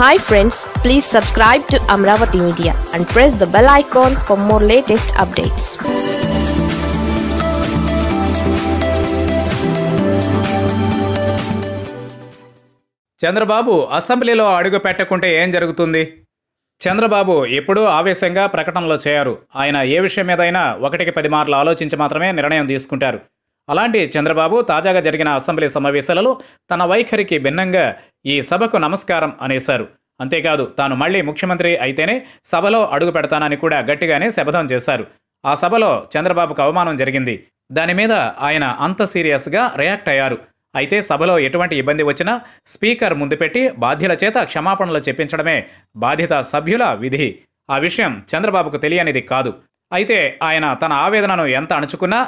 hi friends please subscribe to Amaravati media and press the bell icon for more latest updates Chandrababu అసెంబ్లీలో అడుగు పెట్టకుంటే ఏం జరుగుతుంది చంద్రబాబు ఎప్పుడూ ఆవేశంగా ప్రకటనలు చేయరు ఆయన ఏ విషయం మీదైనా ఒకటికి పది మార్లు ఆలోచించి మాత్రమే నిర్ణయం తీసుకుంటారు అలాంటి చంద్రబాబు తాజాగా జరిగిన అసెంబ్లీ సమావేశాలలో తన వైఖరికి భిన్నంగా ఈ సభకు నమస్కారం అనేశారు అంతేకాదు తాను మళ్లీ ముఖ్యమంత్రి అయితేనే సభలో అడుగు పెడతానని కూడా గట్టిగానే శపథం చేశారు ఆ సభలో చంద్రబాబుకు అవమానం జరిగింది దాని మీద ఆయన అంత సీరియస్గా రియాక్ట్ అయ్యారు అయితే సభలో ఎటువంటి ఇబ్బంది వచ్చినా స్పీకర్ ముందు పెట్టి బాధ్యుల చేత క్షమాపణలు చెప్పించడమే బాధిత సభ్యుల విధి ఆ విషయం చంద్రబాబుకు తెలియనిది కాదు అయితే ఆయన తన ఆవేదనను ఎంత అణుచుకున్నా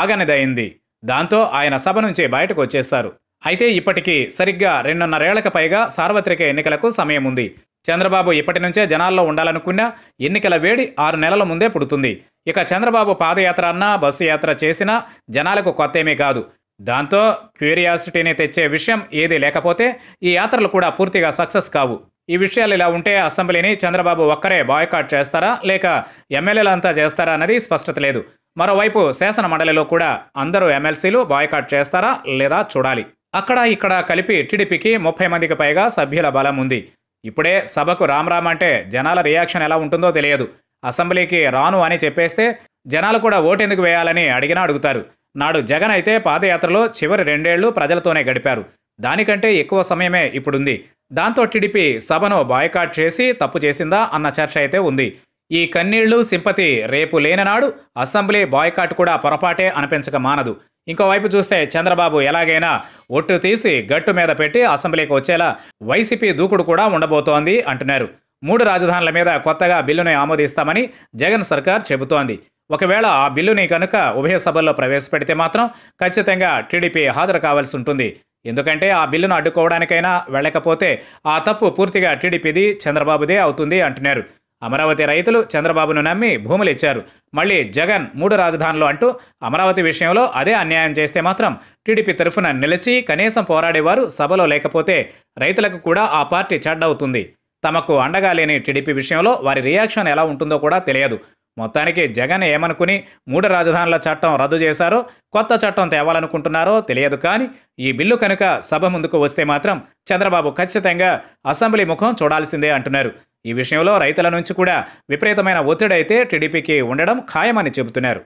ఆగనిదైంది దాంతో ఆయన సభ నుంచి బయటకు వచ్చేశారు అయితే ఇప్పటికీ సరిగ్గా రెండున్నరేళ్లకు పైగా సార్వత్రిక ఎన్నికలకు సమయం ఉంది చంద్రబాబు ఇప్పటి నుంచే జనాల్లో ఉండాలనుకున్న ఎన్నికల వేడి ఆరు నెలల ముందే పుడుతుంది ఇక చంద్రబాబు పాదయాత్ర అన్నా బస్సు యాత్ర చేసినా జనాలకు కొత్తేమీ కాదు దాంతో క్యూరియాసిటీని తెచ్చే విషయం ఏదీ లేకపోతే ఈ యాత్రలు కూడా పూర్తిగా సక్సెస్ కావు ఈ విషయాలు ఇలా ఉంటే అసెంబ్లీని చంద్రబాబు ఒక్కరే బాయ్కాట్ చేస్తారా లేక ఎమ్మెల్యేలంతా చేస్తారా అన్నది స్పష్టత లేదు మరోవైపు శాసన మండలిలో కూడా అందరూ ఎమ్మెల్సీలు బాయ్కాట్ చేస్తారా లేదా చూడాలి అక్కడ ఇక్కడ కలిపి టీడీపీకి ముప్పై మందికి పైగా సభ్యుల బలం ఉంది ఇప్పుడే సభకు రామరామ్ అంటే జనాల రియాక్షన్ ఎలా ఉంటుందో తెలియదు అసెంబ్లీకి రాను అని చెప్పేస్తే జనాలు కూడా ఓటెందుకు వేయాలని అడిగినా అడుగుతారు నాడు జగన్ అయితే పాదయాత్రలో చివరి రెండేళ్లు ప్రజలతోనే గడిపారు దానికంటే ఎక్కువ సమయమే ఇప్పుడుంది దాంతో టీడీపీ సభను బాయ్కాట్ చేసి తప్పు చేసిందా అన్న చర్చ అయితే ఉంది ఈ కన్నీళ్లు సింపతి రేపు లేననాడు అసెంబ్లీ బాయ్కాట్ కూడా పొరపాటే అనిపించక మానదు ఇంకోవైపు చూస్తే చంద్రబాబు ఎలాగైనా ఒట్టు తీసి గట్టు మీద పెట్టి అసెంబ్లీకి వచ్చేలా వైసీపీ దూకుడు కూడా ఉండబోతోంది అంటున్నారు మూడు రాజధానుల మీద కొత్తగా బిల్లుని ఆమోదిస్తామని జగన్ సర్కార్ చెబుతోంది ఒకవేళ ఆ బిల్లుని కనుక ఉభయ సభల్లో ప్రవేశపెడితే మాత్రం ఖచ్చితంగా టీడీపీ హాజరు కావాల్సి ఉంటుంది ఎందుకంటే ఆ బిల్లును అడ్డుకోవడానికైనా వెళ్ళకపోతే ఆ తప్పు పూర్తిగా టీడీపీది చంద్రబాబుదే అవుతుంది అంటున్నారు అమరావతి రైతులు చంద్రబాబును నమ్మి భూములు ఇచ్చారు మళ్ళీ జగన్ మూడు రాజధానులు అంటూ అమరావతి విషయంలో అదే అన్యాయం చేస్తే మాత్రం టీడీపీ తరఫున నిలిచి కనీసం పోరాడేవారు సభలో లేకపోతే రైతులకు కూడా ఆ పార్టీ చెడ్డవుతుంది తమకు అండగా లేని టీడీపీ విషయంలో వారి రియాక్షన్ ఎలా ఉంటుందో కూడా తెలియదు మొత్తానికి జగన్ ఏమనుకుని మూడు రాజధానుల చట్టం రద్దు చేశారో కొత్త చట్టం తేవాలనుకుంటున్నారో తెలియదు కానీ ఈ బిల్లు కనుక సభ ముందుకు వస్తే మాత్రం చంద్రబాబు ఖచ్చితంగా అసెంబ్లీ ముఖం చూడాల్సిందే అంటున్నారు ఈ విషయంలో రైతుల నుంచి కూడా విపరీతమైన ఒత్తిడి అయితే టీడీపీకి ఉండడం ఖాయమని చెబుతున్నారు